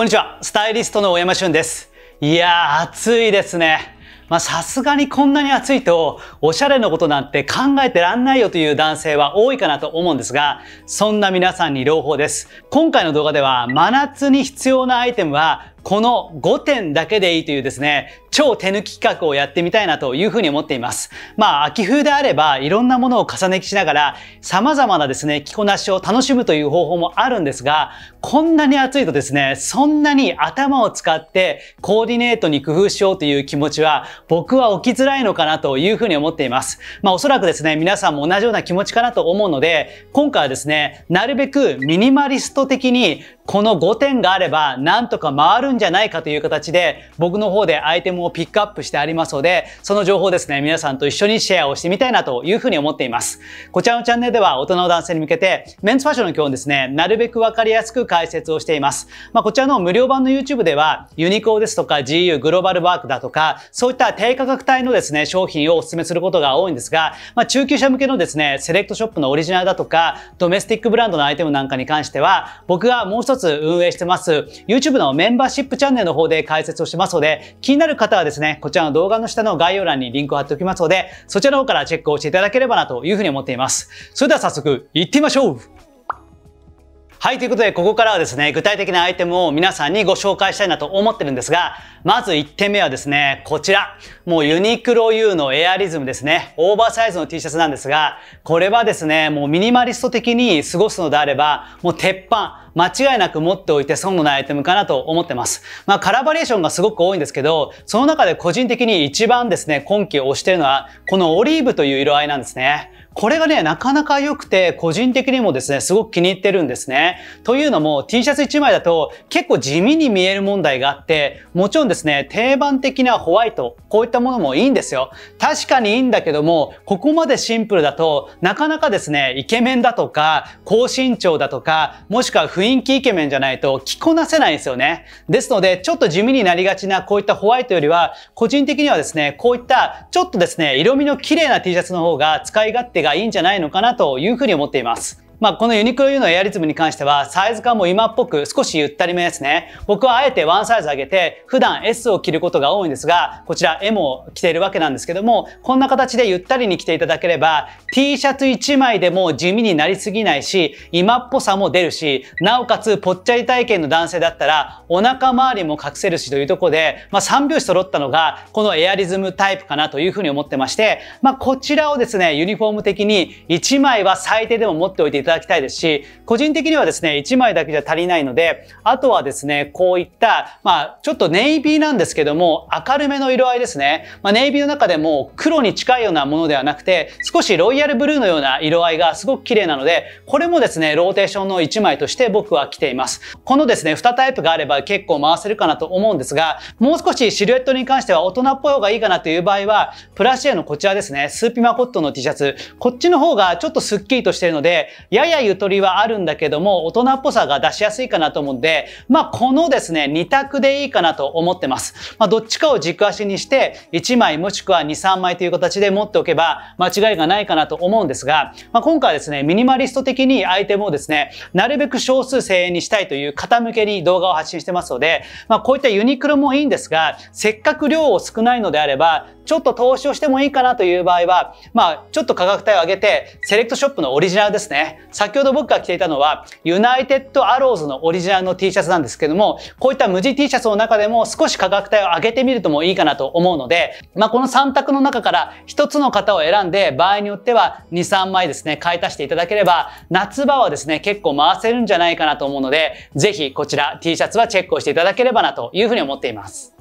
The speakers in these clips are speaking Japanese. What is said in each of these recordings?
こんにちは、スタイリストの大山俊です。いやー、暑いですね。まさすがにこんなに暑いと、おしゃれのことなんて考えてらんないよという男性は多いかなと思うんですが、そんな皆さんに朗報です。今回の動画では、真夏に必要なアイテムはこの5点だけでいいというですね、超手抜き企画をやってみたいなというふうに思っています。まあ、秋冬であれば、いろんなものを重ね着しながら、様々なですね、着こなしを楽しむという方法もあるんですが、こんなに暑いとですね、そんなに頭を使ってコーディネートに工夫しようという気持ちは、僕は起きづらいのかなというふうに思っています。まあ、おそらくですね、皆さんも同じような気持ちかなと思うので、今回はですね、なるべくミニマリスト的に、この5点があれば、なんとか回るんじゃないかという形で、僕の方でアイテムをピックアップしてありますので、その情報ですね、皆さんと一緒にシェアをしてみたいなというふうに思っています。こちらのチャンネルでは大人の男性に向けて、メンズファッションの基本ですね、なるべくわかりやすく解説をしています。まあ、こちらの無料版の YouTube では、ユニコーですとか GU グローバルワークだとか、そういった低価格帯のですね、商品をお勧めすることが多いんですが、まあ、中級者向けのですね、セレクトショップのオリジナルだとか、ドメスティックブランドのアイテムなんかに関しては、僕がもう一つ運営してます、YouTube のメンバーシシップチャンネルの方で解説をしますので、気になる方はですね、こちらの動画の下の概要欄にリンクを貼っておきますので、そちらの方からチェックをしていただければなというふうに思っています。それでは早速、行ってみましょうはい、ということで、ここからはですね、具体的なアイテムを皆さんにご紹介したいなと思ってるんですが、まず1点目はですね、こちら。もうユニクロ U のエアリズムですね。オーバーサイズの T シャツなんですが、これはですね、もうミニマリスト的に過ごすのであれば、もう鉄板、間違いなく持っておいて損のないアイテムかなと思ってます。まあ、カラーバリエーションがすごく多いんですけど、その中で個人的に一番ですね、今季推してるのは、このオリーブという色合いなんですね。これがね、なかなか良くて、個人的にもですね、すごく気に入ってるんですね。というのも、T シャツ1枚だと結構地味に見える問題があって、もちろんですね、定番的なホワイト、こういったものもいいんですよ。確かにいいんだけども、ここまでシンプルだと、なかなかですね、イケメンだとか、高身長だとか、もしくは雰囲気イケメンじゃないと着こなせないんですよね。ですので、ちょっと地味になりがちなこういったホワイトよりは、個人的にはですね、こういったちょっとですね、色味の綺麗な T シャツの方が使い勝手手がいいんじゃないのかなというふうに思っています。まあ、このユニクロ U のエアリズムに関しては、サイズ感も今っぽく少しゆったりめですね。僕はあえてワンサイズ上げて、普段 S を着ることが多いんですが、こちら M を着ているわけなんですけども、こんな形でゆったりに着ていただければ、T シャツ1枚でも地味になりすぎないし、今っぽさも出るし、なおかつぽっちゃり体型の男性だったら、お腹周りも隠せるしというところで、まあ、3拍子揃ったのが、このエアリズムタイプかなというふうに思ってまして、まあ、こちらをですね、ユニフォーム的に1枚は最低でも持っておいていただただきたいですし、個人的にはですね、1枚だけじゃ足りないので、あとはですね、こういった、まあ、ちょっとネイビーなんですけども、明るめの色合いですね。まあ、ネイビーの中でも黒に近いようなものではなくて、少しロイヤルブルーのような色合いがすごく綺麗なので、これもですね、ローテーションの1枚として僕は着ています。このですね、2タイプがあれば結構回せるかなと思うんですが、もう少しシルエットに関しては大人っぽい方がいいかなという場合は、プラシエのこちらですね、スーピマコットの T シャツ、こっちの方がちょっとスッキリとしてるので、ややゆとりはあるんだけども、大人っぽさが出しやすいかなと思うんで、まあ、このですね、2択でいいかなと思ってます。まあ、どっちかを軸足にして、1枚もしくは2、3枚という形で持っておけば、間違いがないかなと思うんですが、まあ、今回はですね、ミニマリスト的にアイテムをですね、なるべく少数精鋭にしたいという方向けに動画を発信してますので、まあ、こういったユニクロもいいんですが、せっかく量を少ないのであれば、ちょっと投資をしてもいいかなという場合は、まあ、ちょっと価格帯を上げて、セレクトショップのオリジナルですね。先ほど僕が着ていたのは、ユナイテッドアローズのオリジナルの T シャツなんですけども、こういった無地 T シャツの中でも少し価格帯を上げてみるともいいかなと思うので、まあ、この3択の中から1つの方を選んで、場合によっては2、3枚ですね、買い足していただければ、夏場はですね、結構回せるんじゃないかなと思うので、ぜひこちら T シャツはチェックをしていただければなというふうに思っています。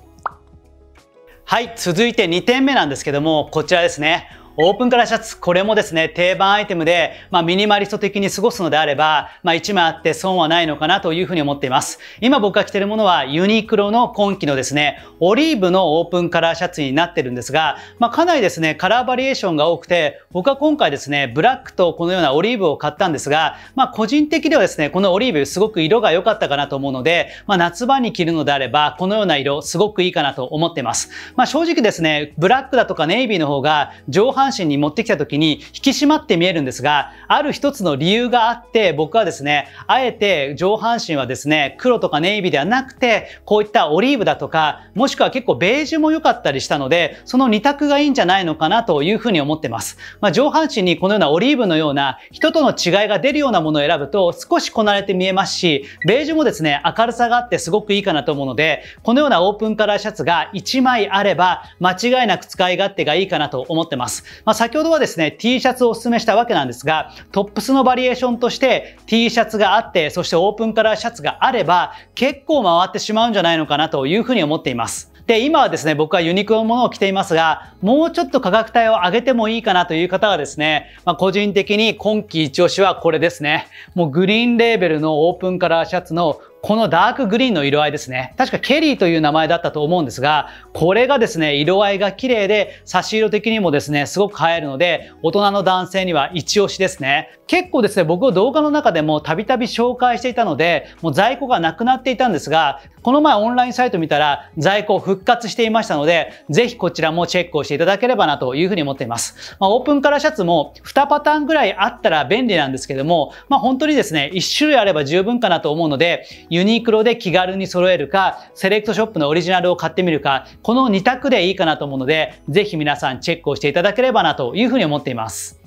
はい、続いて2点目なんですけども、こちらですね。オープンカラーシャツ、これもですね、定番アイテムで、まあ、ミニマリスト的に過ごすのであれば、まあ、1枚あって損はないのかなというふうに思っています。今僕が着てるものは、ユニクロの今季のですね、オリーブのオープンカラーシャツになってるんですが、まあ、かなりですね、カラーバリエーションが多くて、僕は今回ですね、ブラックとこのようなオリーブを買ったんですが、まあ、個人的ではですね、このオリーブすごく色が良かったかなと思うので、まあ、夏場に着るのであれば、このような色、すごくいいかなと思っています。まあ、正直ですね、ブラックだとかネイビーの方が、上半半身に持ってきた時に引き締まって見えるんですが、ある一つの理由があって、僕はですね、あえて上半身はですね、黒とかネイビーではなくて、こういったオリーブだとか、もしくは結構ベージュも良かったりしたので、その2択がいいんじゃないのかなというふうに思ってます。まあ、上半身にこのようなオリーブのような人との違いが出るようなものを選ぶと少しこなれて見えますし、ベージュもですね、明るさがあってすごくいいかなと思うので、このようなオープンカラーシャツが1枚あれば間違いなく使い勝手がいいかなと思ってます。まあ、先ほどはですね、T シャツをお勧めしたわけなんですが、トップスのバリエーションとして T シャツがあって、そしてオープンカラーシャツがあれば、結構回ってしまうんじゃないのかなというふうに思っています。で、今はですね、僕はユニクロのものを着ていますが、もうちょっと価格帯を上げてもいいかなという方はですね、まあ、個人的に今季一押しはこれですね。もうグリーンレーベルのオープンカラーシャツのこのダークグリーンの色合いですね。確かケリーという名前だったと思うんですが、これがですね、色合いが綺麗で、差し色的にもですね、すごく映えるので、大人の男性には一押しですね。結構ですね、僕を動画の中でもたびたび紹介していたので、もう在庫がなくなっていたんですが、この前オンラインサイト見たら在庫復活していましたので、ぜひこちらもチェックをしていただければなというふうに思っています。まあ、オープンカラーシャツも2パターンぐらいあったら便利なんですけども、まあ、本当にですね、1種類あれば十分かなと思うので、ユニクロで気軽に揃えるか、セレクトショップのオリジナルを買ってみるか、この2択でいいかなと思うので、ぜひ皆さんチェックをしていただければなというふうに思っています。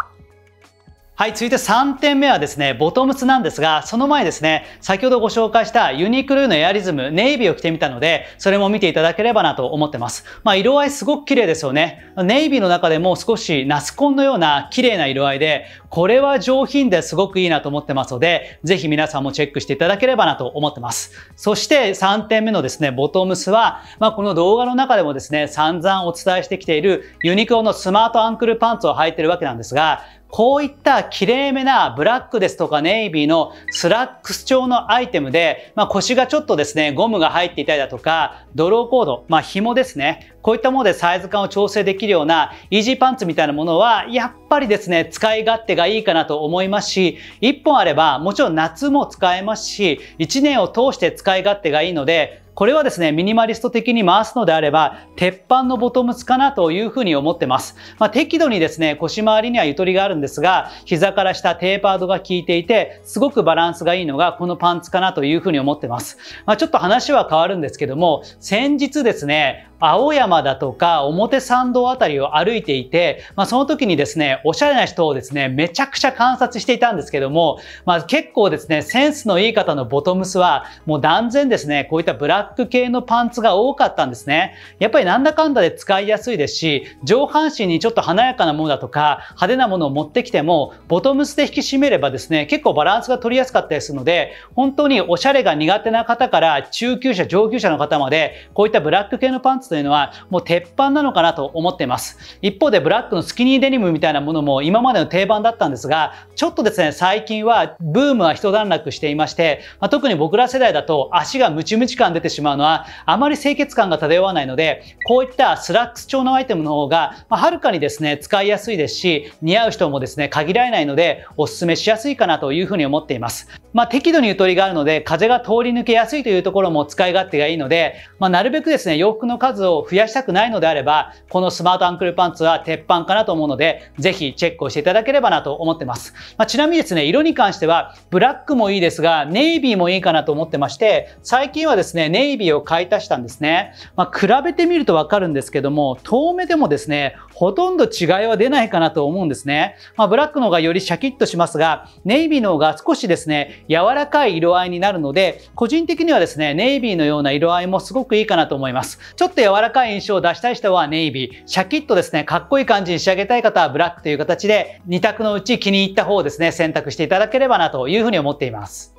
はい、続いて3点目はですね、ボトムスなんですが、その前ですね、先ほどご紹介したユニクロのエアリズム、ネイビーを着てみたので、それも見ていただければなと思ってます。まあ、色合いすごく綺麗ですよね。ネイビーの中でも少しナスコンのような綺麗な色合いで、これは上品ですごくいいなと思ってますので、ぜひ皆さんもチェックしていただければなと思ってます。そして3点目のですね、ボトムスは、まあ、この動画の中でもですね、散々お伝えしてきているユニクロのスマートアンクルパンツを履いてるわけなんですが、こういったきれいめなブラックですとかネイビーのスラックス調のアイテムで、まあ、腰がちょっとですね、ゴムが入っていたりだとか、ドローコード、まあ、紐ですね。こういったものでサイズ感を調整できるようなイージーパンツみたいなものは、やっぱりですね、使い勝手がいいかなと思いますし、1本あれば、もちろん夏も使えますし、1年を通して使い勝手がいいので、これはですね、ミニマリスト的に回すのであれば、鉄板のボトムスかなというふうに思ってます。まあ、適度にですね、腰回りにはゆとりがあるんですが、膝から下テーパードが効いていて、すごくバランスがいいのがこのパンツかなというふうに思ってます。まあ、ちょっと話は変わるんですけども、先日ですね、青山だとか表参道あたりを歩いていて、まあ、その時にですね、おしゃれな人をですね、めちゃくちゃ観察していたんですけども、まあ、結構ですね、センスのいい方のボトムスは、もう断然ですね、こういったブラック系のパンツが多かったんですね。やっぱりなんだかんだで使いやすいですし、上半身にちょっと華やかなものだとか、派手なものを持ってきても、ボトムスで引き締めればですね、結構バランスが取りやすかったりするので、本当におしゃれが苦手な方から中級者、上級者の方まで、こういったブラック系のパンツというのはもう鉄板なのかなと思っています一方でブラックのスキニーデニムみたいなものも今までの定番だったんですがちょっとですね最近はブームは一段落していまして、まあ、特に僕ら世代だと足がムチムチ感出てしまうのはあまり清潔感が漂わないのでこういったスラックス調のアイテムの方が、まあ、はるかにですね使いやすいですし似合う人もですね限られないのでおすすめしやすいかなというふうに思っています、まあ、適度にゆとりがあるので風が通り抜けやすいというところも使い勝手がいいので、まあ、なるべくですね洋服の数を増やしたくないのであれば、このスマートアンクルパンツは鉄板かなと思うので、ぜひチェックをしていただければなと思ってます。まあ、ちなみにですね、色に関しては、ブラックもいいですが、ネイビーもいいかなと思ってまして、最近はですね、ネイビーを買い足したんですね。まあ、比べてみるとわかるんですけども、遠目でもですね、ほとんど違いは出ないかなと思うんですね。まあ、ブラックの方がよりシャキッとしますが、ネイビーの方が少しですね、柔らかい色合いになるので、個人的にはですね、ネイビーのような色合いもすごくいいかなと思います。ちょっとらかい印象を出したい人はネイビー、シャキッとですね、かっこいい感じに仕上げたい方はブラックという形で、2択のうち気に入った方をですね、選択していただければなというふうに思っています。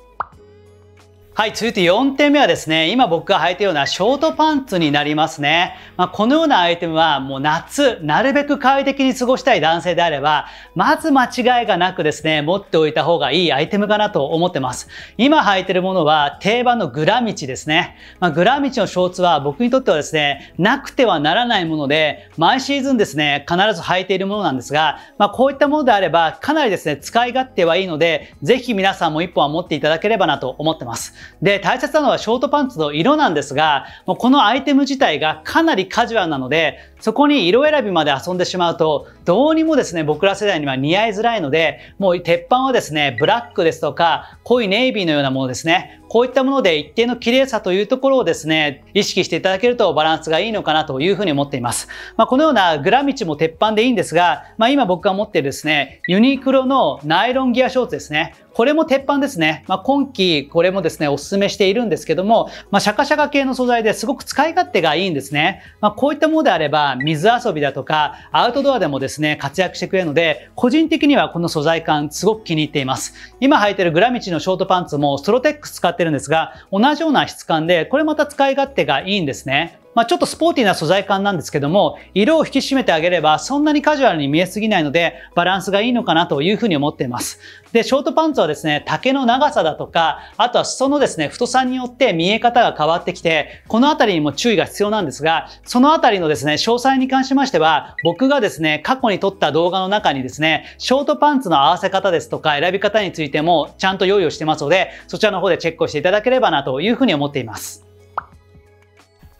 はい、続いて4点目はですね、今僕が履いたようなショートパンツになりますね。まあ、このようなアイテムはもう夏、なるべく快適に過ごしたい男性であれば、まず間違いがなくですね、持っておいた方がいいアイテムかなと思ってます。今履いてるものは定番のグラミチですね。まあ、グラミチのショーツは僕にとってはですね、なくてはならないもので、毎シーズンですね、必ず履いているものなんですが、まあ、こういったものであれば、かなりですね、使い勝手はいいので、ぜひ皆さんも1本は持っていただければなと思ってます。で、大切なのはショートパンツの色なんですが、もうこのアイテム自体がかなりカジュアルなので、そこに色選びまで遊んでしまうと、どうにもですね、僕ら世代には似合いづらいので、もう鉄板はですね、ブラックですとか、濃いネイビーのようなものですね。こういったもので一定の綺麗さというところをですね、意識していただけるとバランスがいいのかなというふうに思っています。まあ、このようなグラミチも鉄板でいいんですが、まあ、今僕が持ってるですね、ユニクロのナイロンギアショーツですね。これも鉄板ですね。まあ、今季これもですね、お勧めしているんですけども、まあ、シャカシャカ系の素材ですごく使い勝手がいいんですね。まあ、こういったものであれば、水遊びだとか、アウトドアでもですねですね、活躍してくれるので、個人的にはこの素材感すごく気に入っています。今履いてるグラミチのショートパンツもストロテックス使ってるんですが、同じような質感で、これまた使い勝手がいいんですね。まあ、ちょっとスポーティーな素材感なんですけども、色を引き締めてあげればそんなにカジュアルに見えすぎないので、バランスがいいのかなというふうに思っています。で、ショートパンツはですね、丈の長さだとか、あとは裾のですね、太さによって見え方が変わってきて、このあたりにも注意が必要なんですが、そのあたりのですね、詳細に関しましては、僕がですね、過去に撮った動画の中にですね、ショートパンツの合わせ方ですとか選び方についてもちゃんと用意をしてますので、そちらの方でチェックをしていただければなというふうに思っています。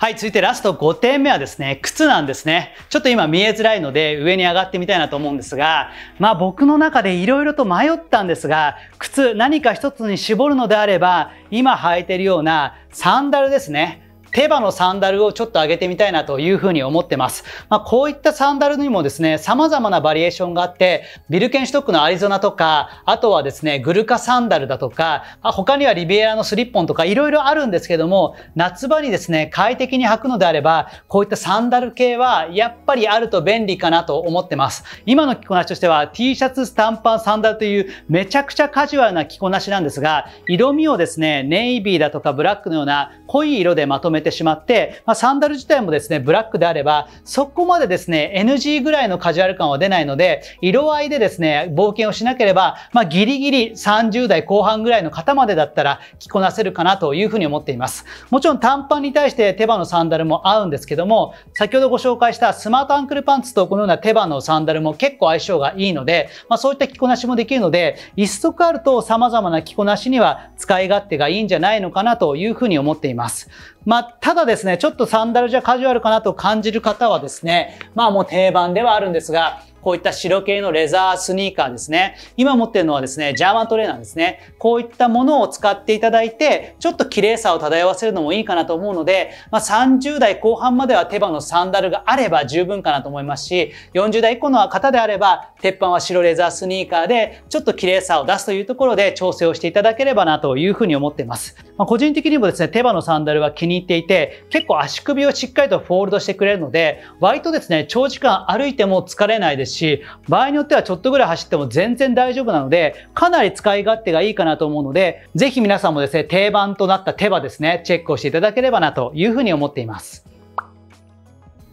はい、続いてラスト5点目はですね、靴なんですね。ちょっと今見えづらいので上に上がってみたいなと思うんですが、まあ僕の中で色々と迷ったんですが、靴何か一つに絞るのであれば、今履いてるようなサンダルですね。手羽のサンダルをちょっと上げてみたいなというふうに思ってます。まあ、こういったサンダルにもですね、様々なバリエーションがあって、ビルケンシュトックのアリゾナとか、あとはですね、グルカサンダルだとか、まあ、他にはリビエラのスリッポンとかいろいろあるんですけども、夏場にですね、快適に履くのであれば、こういったサンダル系はやっぱりあると便利かなと思ってます。今の着こなしとしては T シャツ、スタンパン、サンダルというめちゃくちゃカジュアルな着こなしなんですが、色味をですね、ネイビーだとかブラックのような濃い色でまとめててしまって、まあ、サンダル自体もですね、ブラックであれば、そこまでですね、NG ぐらいのカジュアル感は出ないので、色合いでですね、冒険をしなければ、まあ、ギリギリ30代後半ぐらいの方までだったら着こなせるかなというふうに思っています。もちろん短パンに対して手羽のサンダルも合うんですけども、先ほどご紹介したスマートアンクルパンツとこのような手羽のサンダルも結構相性がいいので、まあ、そういった着こなしもできるので、一足あると様々な着こなしには使い勝手がいいんじゃないのかなというふうに思っています。まあただですね、ちょっとサンダルじゃカジュアルかなと感じる方はですね、まあもう定番ではあるんですが、こういった白系のレザースニーカーですね。今持ってるのはですね、ジャーマントレーナーですね。こういったものを使っていただいて、ちょっと綺麗さを漂わせるのもいいかなと思うので、まあ、30代後半までは手羽のサンダルがあれば十分かなと思いますし、40代以降の方であれば、鉄板は白レザースニーカーで、ちょっと綺麗さを出すというところで調整をしていただければなというふうに思っています。まあ、個人的にもですね、手羽のサンダルは気に入っていて、結構足首をしっかりとフォールドしてくれるので、割とですね、長時間歩いても疲れないですし場合によってはちょっとぐらい走っても全然大丈夫なのでかなり使い勝手がいいかなと思うのでぜひ皆さんもですね定番となった手羽ですねチェックをしていただければなというふうに思っています。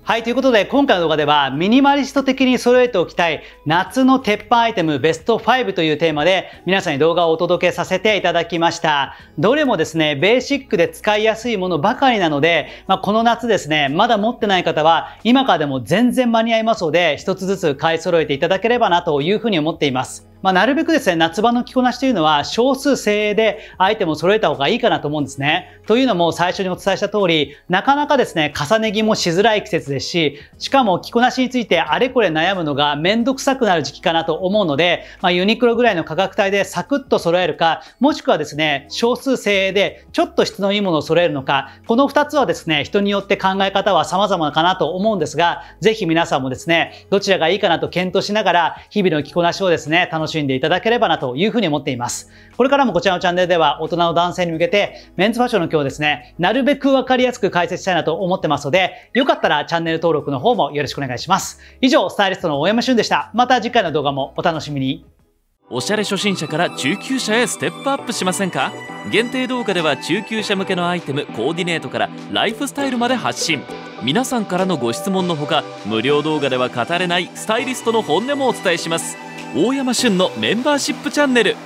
はい、ということで今回の動画ではミニマリスト的に揃えておきたい夏の鉄板アイテムベスト5というテーマで皆さんに動画をお届けさせていただきました。どれもですね、ベーシックで使いやすいものばかりなので、まあ、この夏ですね、まだ持ってない方は今からでも全然間に合いますので一つずつ買い揃えていただければなというふうに思っています。まあ、なるべくですね、夏場の着こなしというのは少数精鋭でアイテムを揃えた方がいいかなと思うんですね。というのも最初にお伝えした通り、なかなかですね、重ね着もしづらい季節ですし、しかも着こなしについてあれこれ悩むのがめんどくさくなる時期かなと思うので、まあ、ユニクロぐらいの価格帯でサクッと揃えるか、もしくはですね、少数精鋭でちょっと質のいいものを揃えるのか、この2つはですね、人によって考え方は様々かなと思うんですが、ぜひ皆さんもですね、どちらがいいかなと検討しながら、日々の着こなしをですね、楽ししんでいただければなというふうに思っています。これからもこちらのチャンネルでは大人の男性に向けてメンズファッションの今日ですね、なるべくわかりやすく解説したいなと思ってますので、よかったらチャンネル登録の方もよろしくお願いします。以上、スタイリストの大山俊でした。また次回の動画もお楽しみに。おしゃれ初心者から中級者へステップアップしませんか限定動画では中級者向けのアイテムコーディネートからライフスタイルまで発信皆さんからのご質問のほか無料動画では語れないスタイリストの本音もお伝えします大山旬のメンバーシップチャンネル